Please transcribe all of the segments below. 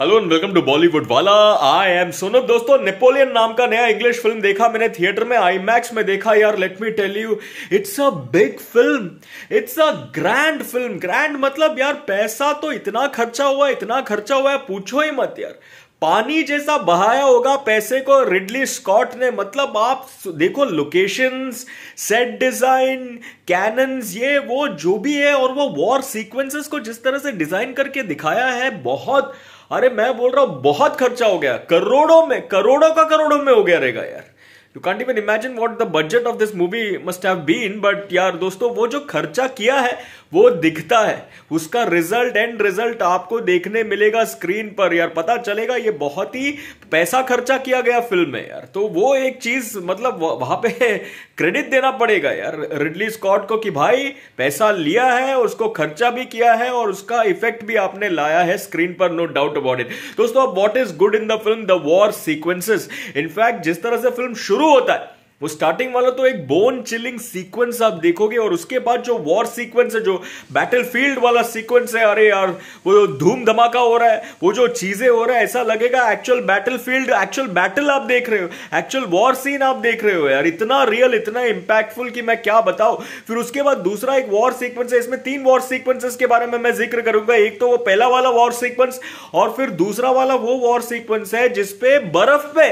hello and welcome to Bollywood Wala I M सोनब दोस्तों Napoleon नाम का नया इंग्लिश फिल्म देखा मैंने थिएटर में आई मैक्स में देखा यार let me tell you it's a big film it's a grand film grand मतलब यार पैसा तो इतना खर्चा हुआ इतना खर्चा हुआ है पूछो ही मत यार पानी जैसा बहाया होगा पैसे को रिडली स्कॉट ने मतलब आप देखो लोकेशंस सेट डिजाइन कैनन्स ये वो जो भी है और वो वॉर सीक्वेंसेस को जिस तरह से डिजाइन करके दिखाया है बहुत अरे मैं बोल रहा हूं बहुत खर्चा हो गया करोड़ों में करोड़ों का करोड़ों में हो गया रहेगा यार you can't even imagine what the budget of this movie must have been but यार दोस्तों वो जो खर्चा किया है वो दिखता है उसका रिजल्ट एंड रिजल्ट आपको देखने मिलेगा स्क्रीन पर यार पता चलेगा ये बहुत ही पैसा खर्चा किया गया फिल्म में यार तो वो एक चीज मतलब वहां पे क्रेडिट देना पड़ेगा यार रिडली स्कॉट को कि भाई पैसा लिया है उसको खर्चा भी किया है और उसका इफेक्ट भी आपने लाया है स्क्रीन पर नो डाउट अबाउट इट दोस्तों अब what is good in the film the war sequences in fact जिस तरह से फिल्म शुरू शुरू होता है वो स्टार्टिंग वाला तो एक बोन चिलिंग सीक्वेंस आप देखोगे और उसके बाद जो वॉर सीक्वेंस है जो बैटल फील्ड वाला सीक्वेंस है अरे यार वो जो धूम धमाका हो रहा है वो जो चीजें हो रहा है ऐसा लगेगा actual battlefield actual battle आप देख रहे हो एक्चुअल वॉर सीन आप देख रहे हो यार इतना रियल इतना इंपैक्टफुल कि मैं क्या बताऊं फिर उसके बाद दूसरा एक वॉर सीक्वेंस है इसमें तीन वॉर सीक्वेंसेस के बारे में मैं जिक्र करूंगा एक तो वो पहला वाला वॉर सीक्वेंस और फिर दूसरा वाला वो वॉर सीक्वेंस है जिसपे बर्फ पे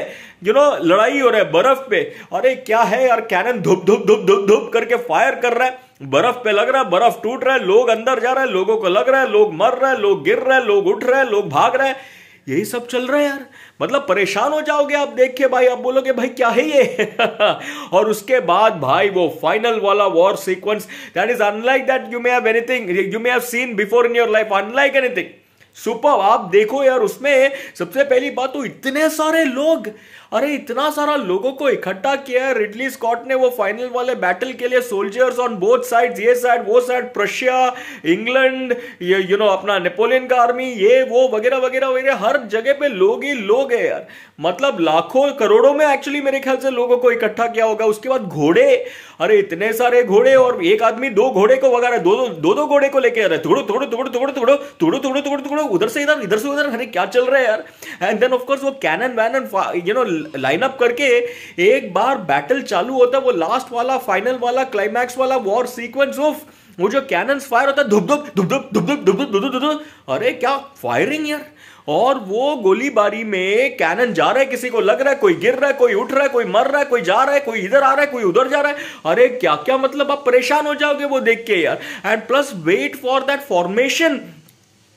यू नो लड़ाई हो रहा है बर्फ पे अरे क्या है यार कैनन धुप धुप धुप धुप धुप करके फायर कर रहा है बर्फ पे लग रहा है बर्फ टूट रहा है लोग अंदर जा रहा है लोगों को लग रहा है लोग मर रहे हैं लोग गिर रहे हैं लोग उठ रहे हैं लोग भाग रहे हैं यही सब चल रहा है यार मतलब परेशान हो जाओगे आप देख के भाई आप बोलोगे भाई क्या है ये और उसके बाद भाई वो फाइनल वाला war sequence that is unlike that you may have anything you may have seen before in your life unlike anything super आप देखो यार उसमें सबसे पहली बात तो इतने सारे लोग अरे इतना सारा लोगों को इकट्ठा किया है रिडली स्कॉट ने वो फाइनल वाले बैटल के लिए सोल्जर्स ऑन बोथ साइड्स ये साइड वो side Prussia England you know अपना नेपोलियन का आर्मी ये वो वगैरह वगैरह वगैरह हर जगह पे लोग ही लोग है यार मतलब लाखों करोड़ों में एक्चुअली मेरे ख्याल से लोगों को इकट्ठा किया होगा उसके बाद घोड़े अरे इतने सारे घोड़े और एक आदमी दो घोड़े को वगैरह दो दो दो घोड़े को लेके आ रहे थोड़ो थोड़ो थोड़ो थोड़ो थोड़ो थोड़ो थोड़ो थोड़ो थोड़ो लोग उधर से इधर इधर से उधर अरे क्या चल रहा है यार एंड देन ऑफ कोर्स वो कैनन वैनन यू नो लाइन अप करके एक बार बैटल चालू होता है वो लास्ट वाला फाइनल वाला क्लाइमैक्स वाला वॉर सीक्वेंस ऑफ वो जो कैनन फायर होता है अरे क्या फायरिंग यार और वो गोलीबारी में कैनन जा रहा है किसी को लग रहा है कोई गिर रहा है कोई उठ रहा है कोई मर रहा है कोई जा रहा है कोई इधर आ रहा है कोई उधर जा रहा है अरे क्या क्या मतलब आप परेशान हो जाओगे वो देख के यार and plus wait for that formation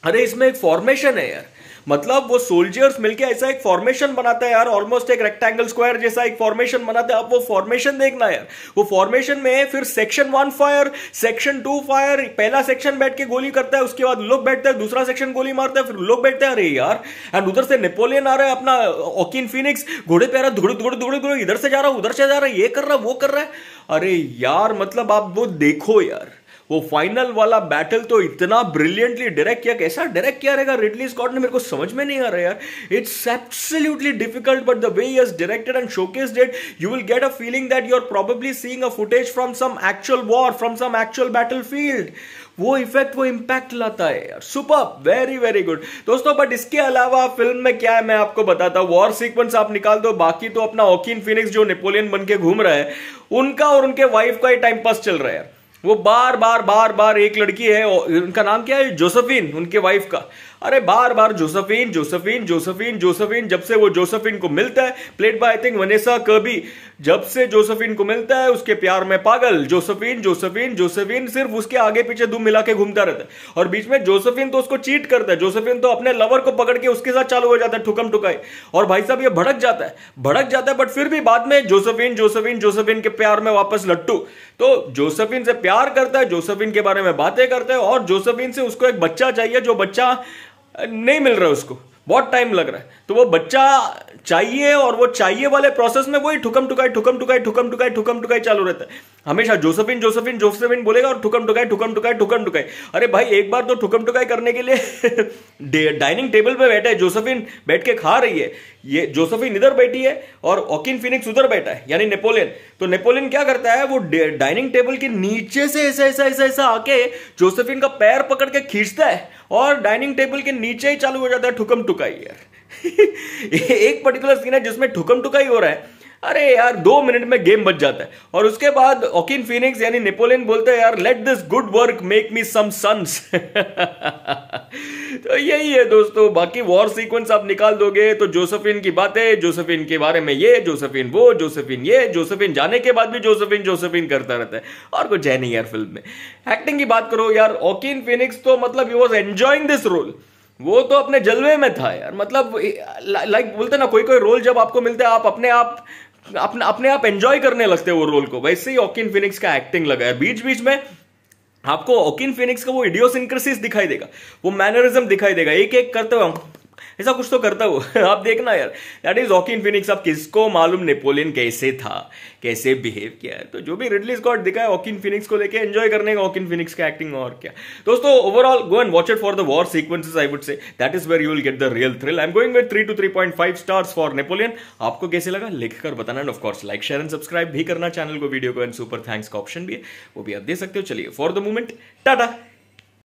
अरे इसमें एक फॉर्मेशन है यार मतलब वो सोल्जर्स मिलके ऐसा एक फॉर्मेशन बनाता है यार ऑलमोस्ट एक रेक्टेंगल स्क्वायर जैसा एक फॉर्मेशन बनाते हैं अब वो फॉर्मेशन देखना यार वो फॉर्मेशन में फिर section one fire section two fire पहला सेक्शन बैठ के गोली करता है उसके बाद लोग बैठते हैं दूसरा सेक्शन गोली मारता है फिर लोग बैठते हैं अरे यार एंड उधर से नेपोलियन आ रहा है अपना ओकिन फिनिक्स घोड़े पे आ रहा है धुड़ धुड़ धुड़ धुड़ इधर से जा रहा है उधर से जा रहा है ये कर रहा है वो कर रहा है अरे यार मतलब आप वो देखो यार वो फाइनल वाला बैटल तो इतना ब्रिलियंटली डायरेक्ट किया कैसा डायरेक्ट किया रहेगा रिडली स्कॉट ने मेरे को समझ में नहीं आ रहा यार it's absolutely difficult but the way is directed and showcase that you will get a feeling that you are probably seeing a footage from some actual war from some actual battlefield वो effect वो impact लाता है यार super very very good दोस्तों but इसके अलावा film में क्या है मैं आपको बताता हूँ वॉर सीक्वेंस आप निकाल दो बाकी तो अपना ओकिन फिनिक्स जो नेपोलियन बन के घूम रहा है उनका और उनके वाइफ का ही टाइम पास चल रहा है वो बार बार बार बार एक लड़की है उनका नाम क्या है जोसेफिन उनके वाइफ का अरे बार बार जोसेफिन जोसेफिन जोसेफिन जोसेफिन जब से वो जोसेफिन को मिलता है played by I think Vanessa Kirby जब से जोसेफिन को मिलता है उसके प्यार में पागल जोसेफिन जोसेफिन जोसेफिन सिर्फ उसके आगे पीछे दुम मिला के घूमता रहता है और बीच में जोसेफिन तो उसको चीट करता है जोसेफिन तो अपने लवर को पकड़ के उसके साथ चालू हो जाता है ठुकम ठुकाई और भाई साहब ये भड़क जाता है भड़क जाता है बट फिर भी बाद में जोसेफिन जोसेफिन जोसेफिन के प्यार में वापस लट्टू तो जोसेफिन से प्यार करता है जोसेफिन के बारे में बातें करता है और जोसेफिन से उसको एक बच्चा चाहिए जो बच्चा नहीं मिल रहा है उसको बहुत टाइम लग रहा है तो वो बच्चा चाहिए और वो चाहिए वाले प्रोसेस में वही ठुकम ठुकाई ठुकम ठुकाई ठुकम ठुकाई ठुकम ठुकाई चालू रहता है हमेशा जोसेफिन जोसेफिन जोसेफिन बोलेगा और ठुकम ठुकाई ठुकम ठुकाई ठुकम ठुकाई अरे भाई एक बार तो ठुकम ठुकाई करने के लिए डाइनिंग टेबल पे बैठा है जोसेफिन बैठ के खा रही है ये जोसेफिन इधर बैठी है और ऑकिन फिनिक्स उधर बैठा है यानी नेपोलियन तो नेपोलियन क्या करता है वो डाइनिंग टेबल के नीचे से ऐसा ऐसा ऐसा ऐसा आके जोसेफिन का पैर पकड़ के खींचता है और डाइनिंग टेबल के नीचे ही चालू हो जाता है ठुकम ठुकाई यार एक पर्टिकुलर सीन है जिसमें ठुकम ठुकाई हो रहा है अरे यार दो मिनट में गेम बच जाता है और उसके बाद ओकिन फिनिक्स यानी नेपोलियन बोलते हैं यार let this good work make me some sons तो यही है दोस्तों बाकी वॉर सीक्वेंस आप निकाल दोगे तो जोसेफिन की बातें जोसेफिन के बारे में ये जोसेफिन वो जोसेफिन ये जोसेफिन जाने के बाद भी जोसेफिन जोसेफिन करता रहता है और कुछ है नहीं यार फिल्म में एक्टिंग की बात करो यार ओकिन फिनिक्स तो मतलब he was enjoying this role वो तो अपने जलवे में था यार मतलब लाइक बोलते ना कोई कोई रोल जब आपको मिलता है आप अपने आप अपने अपने आप एंजॉय करने लगते हैं वो रोल को वैसे ही ऑकिन फिनिक्स का एक्टिंग लगा है बीच बीच में आपको ओकिन फिनिक्स का वो इडियोसिंक्रेसिस दिखाई देगा वो मैनरिज्म दिखाई देगा एक एक करते हुए ऐसा कुछ तो करता हो आप देखना यार दैट इज ऑकिन फिनिक्स अब किसको मालूम नेपोलियन कैसे था कैसे बिहेव किया है तो जो भी रिडली स्कॉट दिखा है ऑकिन फिनिक्स को लेके एंजॉय करने का ऑकिन फिनिक्स का एक्टिंग और क्या दोस्तों overall go and watch it for the war sequences I would say that is where you will get the real thrill I am going with three to three point five stars for Napoleon आपको कैसे लगा लिखकर बताना and of course like share and subscribe भी करना channel को video को and super thanks का ऑप्शन भी है वो भी आप दे सकते हो चलिए फॉर द मूवमेंट टाटा